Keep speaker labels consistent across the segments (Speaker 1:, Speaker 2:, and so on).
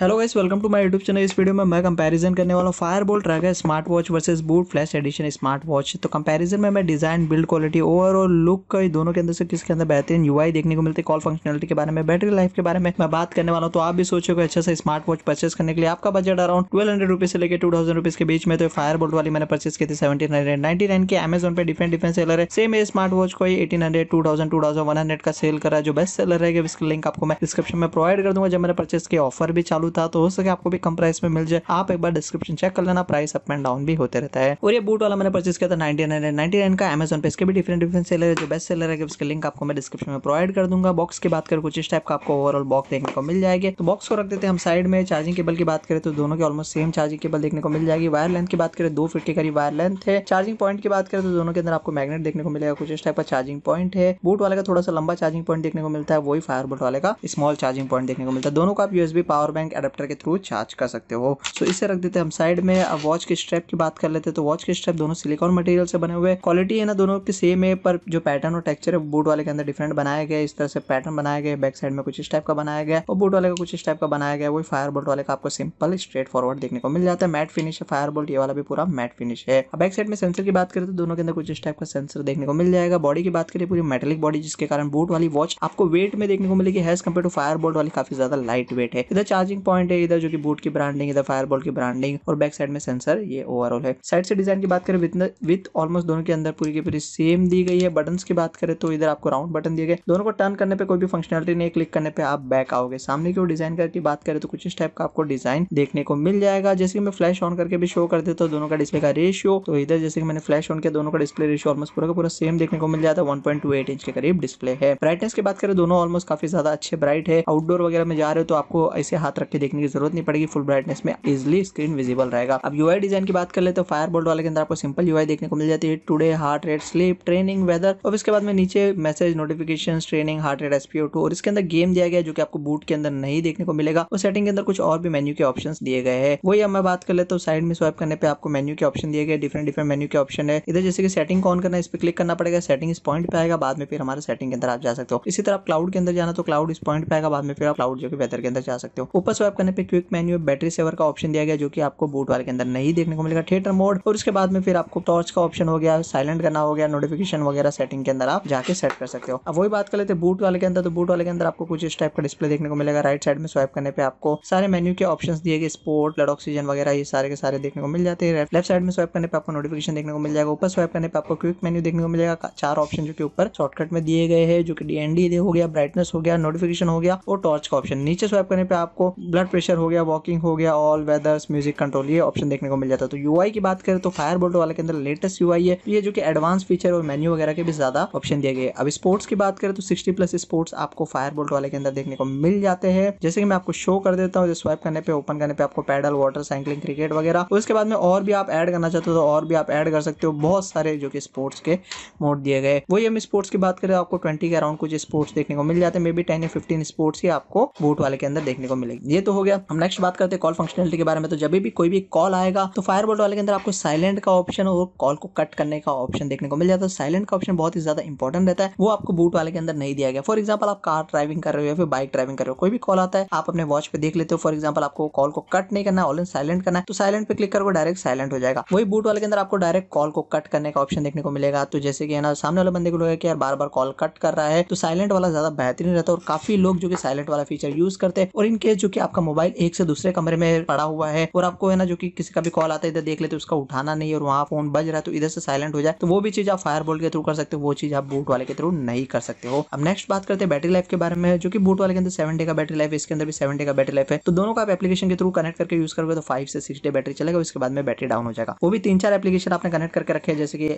Speaker 1: hello guys welcome to my YouTube channel इस video में मैं कंपैरिजन करने वाला हूँ फायर बोल्ट रहेगा smart watch versus boAt flash edition smart watch तो कंपैरिजन में मैं design build quality overall look का दोनों के अंदर से किसके अंदर बेहतरीन यूआई देखने को मिलती है कॉल फंक्शनलिटी के बारे में बैटरी लाइफ के बारे में मैं बात करने वाला हूँ तो आप भी सोचोगे अच्छा सा स्मार्ट वॉच परचेस करने के लिए आपका बजट अराउंड ट्वेल्व हंड्रेड से लेकर टू थाउजेंड के बीच में तो फायर बोल्ट वाली मैंने परचेस की थी सेवेंटी हंड्रेड नाइनटी नाइन की अमेजन पर डिफरेंट डिफरेंट सेलर है सेम स्मार्ट वॉच को eighteen hundred two thousand two thousand one hundred का सेल करा जो बेस्ट सेलर है इसका लिंक आपको मैं डिस्क्रिप्शन में प्रोवाइड कर दूंगा जब मैंने परचेस किया ऑफर भी चालू झाड़ू था तो हो सके आपको भी कम प्राइस में मिल जाए आप एक बार डिस्क्रिप्शन चेक कर लेना प्राइस अप एंड डाउन भी होते रहता है और ये बूट वाला मैंने परचेस किया था नाइनटी नाइन नाइनटी नाइन का अमेजन पे इसके भी डिफरेंट डिफरेंट सेलर है जो बेस्ट सेलर है उसके लिंक आपको मैं डिस्क्रिप्शन में प्रोवाइड कर दूंगा बॉक्स की बात करें कुछ इस टाइप का आपको ओवरऑल बॉक्स देखने को मिल जाएगी तो बॉक्स को रख देते हैं हम साइड में चार्जिंग केबल की बात करें तो दोनों के ऑलमोस्ट सेम चार्जिंग केबल देखने को मिल जाएगी वायर लेंथ की बात करें दो फीट के करीब वायर लेंथ है चार्जिंग पॉइंट की बात करें तो दोनों के अंदर आपको मैग्नेट देखने को मिलेगा कुछ इस टाइप का चार्जिंग पॉइंट है बूट वाले का थोड़ा सा लंबा चार्जिंग पॉइंट देखने को मिलता है वही फायर वाले का स्मॉल चार्जिंग पॉइंट देखने को मिलता है दोनों का आप यूएसबी पावर बैंक अडेप्टर के थ्रू चार्ज कर सकते हो सो इसे रख देते हैं हम साइड में अब वॉच के स्ट्रैप की बात कर लेते हैं तो वॉच के स्ट्रैप दोनों सिलिकॉन मटेरियल से बने हुए क्वालिटी है ना दोनों की सेम है पर जो पैटर्न और टेक्चर है बूट वाले के अंदर डिफरेंट बनाया गया इस तरह से पैटर्न बनाया गया बैक साइड में कुछ इस टाइप का बनाया गया और बूट वाले का कुछ इस टाइप का बनाया गया वही फायर बोल्ट वाले का आपको सिंपल स्ट्रेट फॉरवर्ड देखने को मिल जाता है मैट फिनिश है फायर बोल्ट ये वाला भी पूरा मैट फिनिश है अब बैक साइड में सेंसर की बात करें तो दोनों के अंदर कुछ इस टाइप का सेंसर देखने को मिल जाएगा बॉडी की बात करें पूरी मेटेलिक बॉडी जिसके कारण बूट वाली वॉच आपको वेट में देखने को मिलेगी has compare to Fire Boltt वाली काफी ज्यादा लाइट वेट है इधर चार्जिंग पॉइंट है इधर जो कि बूट की ब्रांडिंग इधर फायरबॉल की ब्रांडिंग और बैक साइड में सेंसर ये ओवरऑल है साइड से डिजाइन की बात करें विथ ऑलमोस्ट दोनों के अंदर पूरी की पूरी सेम दी गई है बटन की बात करें तो इधर आपको राउंड बटन दिए गए दोनों को टर्न करने पर कोई भी फंक्शनलिटी नहीं क्लिक करने पर आप बैक आओगे सामने की ओर डिजाइन करके बात करें तो कुछ इस टाइप का आपको डिजाइन देखने को मिल जाएगा जैसे कि मैं फ्लैश ऑन करके भी शो कर देता हूँ दोनों का डिस्प्ले का रेशियो तो इधर जैसे कि मैंने फ्लैश ऑन किया दोनों का डिस्प्ले रेशियो ऑलमोस्ट पूरा का पूरा सेम देखने को मिल जाता है वन इंच के करीब डिस्प्ले है ब्राइटनेस की बात करें दोनों ऑलमोस्ट काफी ज्यादा अच्छे ब्राइट है आउटडोर वगैरह में जा रहे हो तो आपको ऐसे हाथ रख आपके देखने की जरूरत नहीं पड़ेगी फुल ब्राइटनेस में इजिली स्क्रीन विजिबल रहेगा अब यूआई डिजाइन की बात कर ले तो फायर बोल्ट वाले के अंदर आपको सिंपल यूआई देखने को मिल जाती है today heart rate sleep training weather और इसके बाद में नीचे message notification training heart rate SpO two और इसके अंदर गेम दिया गया जो कि आपको बूट के अंदर नहीं देखने को मिलेगा और सेटिंग के अंदर कुछ और भी मेन्यू के ऑप्शन दिए गए हैं वही अब मैं बात कर ले तो साइड में स्वाइप करने पर आपको मेन्यू के ऑप्शन दिए गए डिफरेंट डिफरेंट मेन्यू के ऑप्शन है इधर जैसे कि सेटिंग कौन करना है इस पर क्लिक करना पड़ेगा सेटिंग इस पॉइंट पर आएगा बाद में फिर हमारे सेटिंग के अंदर आप जा सकते हो इसी तरह आप क्लाउड के अंदर जाना तो क्लाउड इस पॉइंट पर आएगा बाद में फिर आप क्लाउड जो कि वेदर के अंदर जा सकते हो ऊपर स्वाइप करने पे क्विक मेन्यू बैटरी सेवर का ऑप्शन दिया गया जो कि आपको बूट वाले के अंदर नहीं देखने को मिलेगा थिएटर मोड और उसके बाद में फिर आपको टॉर्च का ऑप्शन हो गया साइलेंट करना हो गया नोटिफिकेशन वगैरह सेटिंग के अंदर आप जाके सेट कर सकते हो अब वही बात कर लेते बूट वाले के अंदर तो बूट वाले के अंदर आपको कुछ इस टाइप का डिस्प्ले देखने को मिलेगा राइट साइड में स्वाइप करने पे आपको सारे मेन्यू के ऑप्शन दिए गए स्पोर्ट ब्लड ऑक्सीजन वगैरह ये सारे के सारे देखने को मिल जाते हैं लेफ्ट साइड में स्वाइप करने पे आपको नोटिफिकेशन देखने को मिल जाएगा ऊपर स्वाइप करने पे आपको क्विक मेन्यू देखने को मिलेगा चार ऑप्शन जो कि ऊपर शॉर्टकट में दिए गए हैं जो कि डीएनडी हो गया ब्राइटनेस हो गया नोटिफिकेशन हो गया और टॉर्च का ऑप्शन नीचे स्वाइप करने पे आपको ब्लड प्रेशर हो गया वॉकिंग हो गया ऑल वेदर्स म्यूजिक कंट्रोल ये ऑप्शन देखने को मिल जाता है तो यूआई की बात करें तो फायर बोल्ट वाले के अंदर लेटेस्ट यूआई है ये जो कि एडवांस फीचर और मेन्यू वगैरह के भी ज्यादा ऑप्शन दिए गए अब स्पोर्ट्स की बात करें तो सिक्सटी प्लस स्पोर्ट्स आपको फायर बोल्ट वाले के अंदर देखने को मिल जाते हैं जैसे कि मैं आपको शो कर देता हूँ स्वाइप करने पे ओपन करने पे आपको पैडल वाटर साइकिलिंग क्रिकेट वगैरह उसके बाद में और भी आप एड करना चाहते हो तो और भी आप एड कर सकते हो बहुत सारे जो कि स्पोर्ट्स के मोड दिए गए वही हम स्पोर्ट्स की बात करें तो आपको ट्वेंटी के अराउंड कुछ स्पोर्ट्स देखने को मिल जाते हैं मे बी टेन या फिफ्टीन स्पोर्ट्स ही आपको बोट वाले के अंदर देखने को मिलेगी ये तो हो गया हम नेक्स्ट बात करते हैं कॉल फंक्शनलिटी के बारे में तो जब भी कोई भी कॉल आएगा तो फायरबोल्ट वाले के अंदर आपको साइलेंट का ऑप्शन और कॉल को कट करने का ऑप्शन देखने को मिल जाता है साइलेंट तो का ऑप्शन बहुत ही ज्यादा इंपॉर्टेंट रहता है वो आपको बूट वाले के अंदर नहीं दिया गया फॉर एग्जाम्पल आप कार ड्राइविंग कर रहे हो या फिर बाइक ड्राइविंग कर रहे हो कोई भी कॉल आता है आप अपने वॉच पे देख लेते हो फॉर एग्जाम्पल आपको कॉल को कट नहीं करना ऑल साइलेंट करना है तो साइलेंट पे क्लिक करो डायरेक्ट साइलेंट हो जाएगा वही बूट वाले के अंदर आपको डायरेक्ट कॉल को कट करने का ऑप्शन देखने को मिलेगा तो जैसे कि है ना सामने वाले बंदे को लगेगा कि यार बार बार कॉल कट कर रहा है तो साइलेंट वाला ज्यादा बेहतरीन रहता है और काफी लोग जो कि साइलेंट वाला फीचर यूज करते हैं और इनकेस जो कि आपका मोबाइल एक से दूसरे कमरे में पड़ा हुआ है और आपको है ना जो कि किसी का भी कॉल आता है इधर देख लेते हैं उसका उठाना नहीं और वहाँ फोन बज रहा है तो इधर से साइलेंट हो जाए तो वो भी चीज आप फायर बोल्ट के थ्रू कर सकते हो वो चीज आप बूट वाले के थ्रू नहीं कर सकते हो अब नेक्स्ट बात करते हैं बैटरी लाइफ के बारे में जो कि बूट वाले के अंदर सेवन डे का बैटरी लाइफ इसके अंदर भी सेवन डे का बैटरी लाइफ है तो दोनों का आप एप्लीकेशन के थ्रू कनेक्ट करके यूज करोगे तो फाइव से सिक्स डे बैटरी चलेगा उसके बाद में बैटरी डाउन हो जाएगा वो भी तीन चार एप्लीकेशन आपने कनेक्ट करके रखे जैसे कि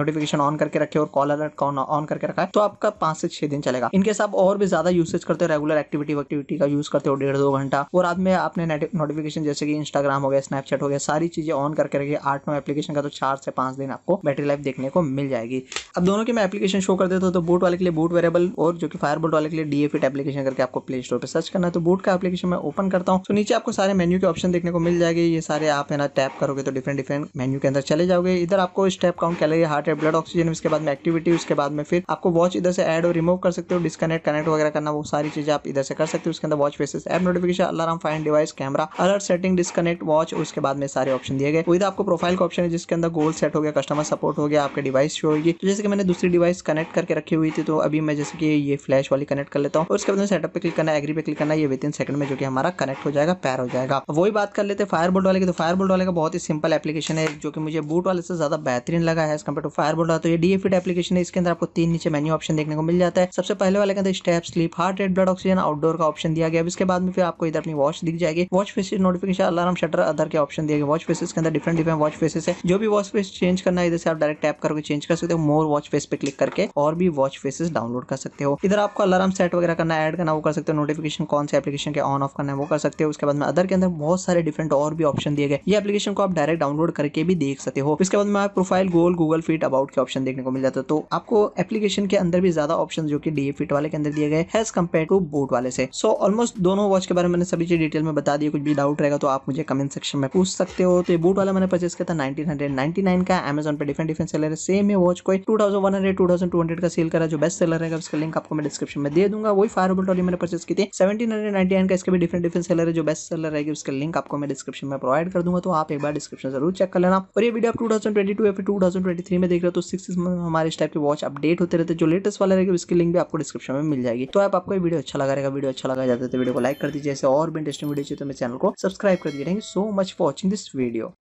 Speaker 1: नोटिफिकेशन ऑन करके रखे और कॉल अलर्ट ऑन करके रखा है तो आपका पांच से छह दिन चलेगा इनके साथ और भी ज्यादा यूसेज करते हो रेगुलर एक्टिविटी एक्टिविटी का यूज करते हो डेढ़ दो घंटा घंटा और रात में आपने नोटिफिकेशन जैसे कि इंस्टाग्राम हो गया स्नैपचैट हो गया सारी चीजें ऑन करके रखिए आठ नौ एप्लीकेशन का तो चार से पांच दिन आपको बैटरी लाइफ देखने को मिल जाएगी अब दोनों के मैं एप्लीकेशन शो कर देता हूँ तो बूट वाले के लिए बूट वेरेबल और जो कि फायर वाले के लिए डीएफिट एप्लीकेशन करके आपको प्ले स्टोर पर सर्च करना है तो बूट का एप्लीकेशन मैं ओपन करता हूँ तो नीचे आपको सारे मेन्यू के ऑप्शन देखने को मिल जाएगी ये सारे आप है ना टैप करोगे तो डिफरेंट डिफरेंट मेन्यू के अंदर चले जाओगे इधर आपको स्टेप काउंट लगे हार्ट रेट ब्लड ऑक्सीजन उसके बाद में एक्टिविटी उसके बाद में फिर आपको वॉच इधर से एड और रिमूव कर सकते हो डिस्कनेक्ट कनेक्ट वगैरह करना वो सारी चीजें आप इधर से कर सकते हो उसके अंदर watch faces app notification alarm find device camera alert setting disconnect watch उसके बाद में सारे ऑप्शन दिए गए विद आपको प्रोफाइल का ऑप्शन है जिसके अंदर गोल सेट हो गया कस्टमर सपोर्ट हो गया आपके डिवाइस शो होगी तो जैसे कि मैंने दूसरी डिवाइस कनेक्ट करके रखी हुई थी तो अभी मैं जैसे कि ये फ्लैश वाली कनेक्ट कर लेता हूँ उसके बाद सेटअप पे क्लिक करना एग्री पे क्लिक करना ये विद इन सेकंड में जो कि हमारा कनेक्ट हो जाएगा पैर हो जाएगा वही बात कर लेते फायर बोल्ट वाले की तो बोल्ट वाले का बहुत ही सिंपल एप्लीकेशन है जो कि मुझे बूट वाले से ज्यादा बेहतरीन लगा है कंपेयर टू फायर वाला तो ये डीएफिट एप्लीकेशन है इसके अंदर आपको तीन नीचे मेन्यू ऑप्शन देखने को मिल जाता है सबसे पहले वाले के अंदर step sleep heart rate blood oxygen outdoor का ऑप्शन दिया गया इसके बाद में फिर आपको इधर अपनी वॉच दिख जाएगी watch faces notification alarm shutter other के ऑप्शन दिए गए वॉच फेसिस के अंदर डिफरेंट डिफरेंट वॉच फेसिस है जो भी वॉच फेस चेंज करना है इधर से आप डायरेक्ट टैप करके चेंज कर सकते हो मोर वॉच फेस पे क्लिक करके और भी वॉच फेसेस डाउनलोड कर सकते हो इधर आपको अलार्म सेट वगैरह करना एड करना वो कर सकते हो नोटिफिकेशन कौन से एप्लीकेशन के ऑन ऑफ करना है वो कर सकते हो उसके बाद में अदर के अंदर बहुत सारे डिफरेंट और भी ऑप्शन दिए गए ये एप्लीकेशन को आप डायरेक्ट डाउनलोड करके भी देख सकते हो इसके बाद में आप profile goal Google Fit about के ऑप्शन देखने को मिल जाता है तो आपको एप्लीकेशन के अंदर भी ज्यादा ऑप्शन जो कि डीए फिट वाले के अंदर दिए गए एज कम्पेयर टू बोट वाले से सो ऑलमोस्ट दोनों वॉच के बारे में सभी चीज़ डिटेल में बता दी कुछ भी डाउट रहेगा तो आप मुझे कमेंट सेक्शन में पूछ सकते हो तो ये बूट वाला मैंने परचेस किया था नाइनटीन का अमेजन पर डिफरेंट डिफरेंट सेलर है सेम है वॉच कोई two thousand one hundred two two hundred का सेल करा जो बेस्ट सेलर रहेगा उसका लिंक आपको मैं डिस्क्रिप्शन में दे दूंगा वही फायर बोल्ट वाली मैंने परचेस की थी सेवेंटीन का इसके भी डिफरेंट डिफरेंट सेलर है जो बेस्ट सेलर रहेगी उसका लिंक आपको मैं डिस्क्रिप्शन में प्रोवाइड कर दूंगा तो आप एक बार डिस्क्रिप्शन जरूर चेक कर लेना और ये वीडियो आप टू थाउजेंड ट्वेंटी या फिर थ्री में देख रहे हो तो सिक्स मंथ हमारे इस टाइप के वॉच अपडेट होते रहते जो लेटेस्ट वाला रहेगा उसकी लिंक भी आपको डिस्क्रिप्शन में मिल जाएगी तो आप आपको वीडियो अच्छा लगा रहेगा वीडियो अच्छा लगा जाता है तो वीडियो को लाइक कर दीजिए ऐसे और भी इंटरेस्टिंग वीडियो चाहिए तो मेरे चैनल को सब्सक्राइब कर दिए thank you so much for watching this video